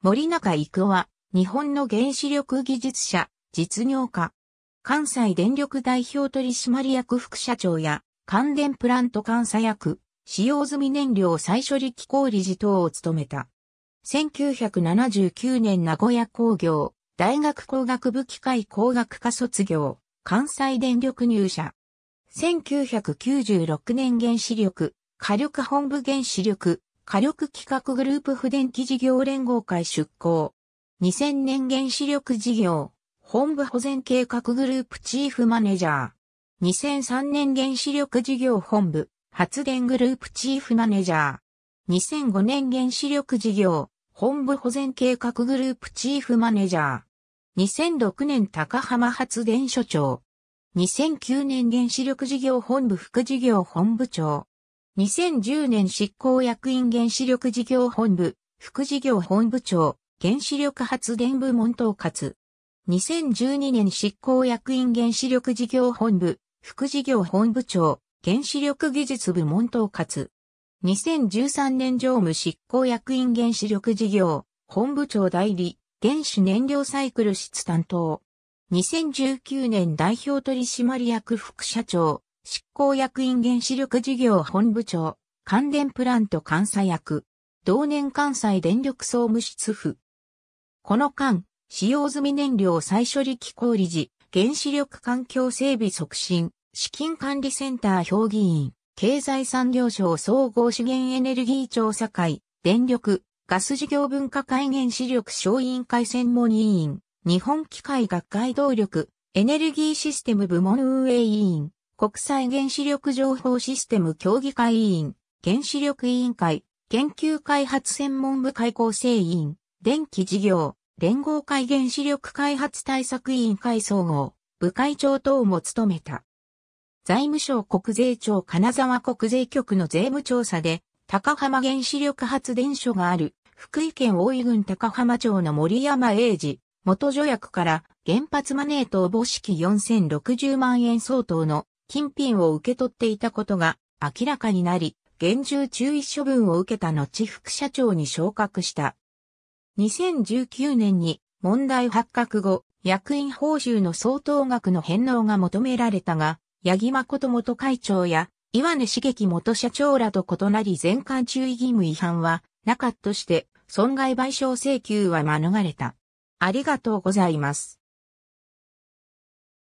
森中育夫は、日本の原子力技術者、実業家。関西電力代表取締役副社長や、関電プラント監査役、使用済み燃料再処理機構理事等を務めた。1979年名古屋工業、大学工学部機械工学科卒業、関西電力入社。1996年原子力、火力本部原子力、火力企画グループ不電気事業連合会出向。2000年原子力事業、本部保全計画グループチーフマネージャー。2003年原子力事業本部、発電グループチーフマネージャー。2005年原子力事業、本部保全計画グループチーフマネージャー。2006年高浜発電所長。2009年原子力事業本部副事業本部長。2010年執行役員原子力事業本部、副事業本部長、原子力発電部門統括。2012年執行役員原子力事業本部、副事業本部長、原子力技術部門統括。2013年常務執行役員原子力事業、本部長代理、原子燃料サイクル室担当。2019年代表取締役副社長、執行役員原子力事業本部長、関連プラント監査役、同年関西電力総務室府。この間、使用済み燃料再処理機構理事、原子力環境整備促進、資金管理センター評議員、経済産業省総合資源エネルギー調査会、電力、ガス事業分科会原子力小委員会専門委員、日本機械学会動力、エネルギーシステム部門運営委員、国際原子力情報システム協議会委員、原子力委員会、研究開発専門部会構成委員、電気事業、連合会原子力開発対策委員会総合、部会長等も務めた。財務省国税庁金沢国税局の税務調査で、高浜原子力発電所がある、福井県大井郡高浜町の森山英二、元助役から原発マネー等母式4060万円相当の金品を受け取っていたことが明らかになり、厳重注意処分を受けた後副社長に昇格した。2019年に問題発覚後、役員報酬の相当額の返納が求められたが、八木誠元会長や岩根茂樹元社長らと異なり全館注意義務違反はなかったとして、損害賠償請求は免れた。ありがとうございます。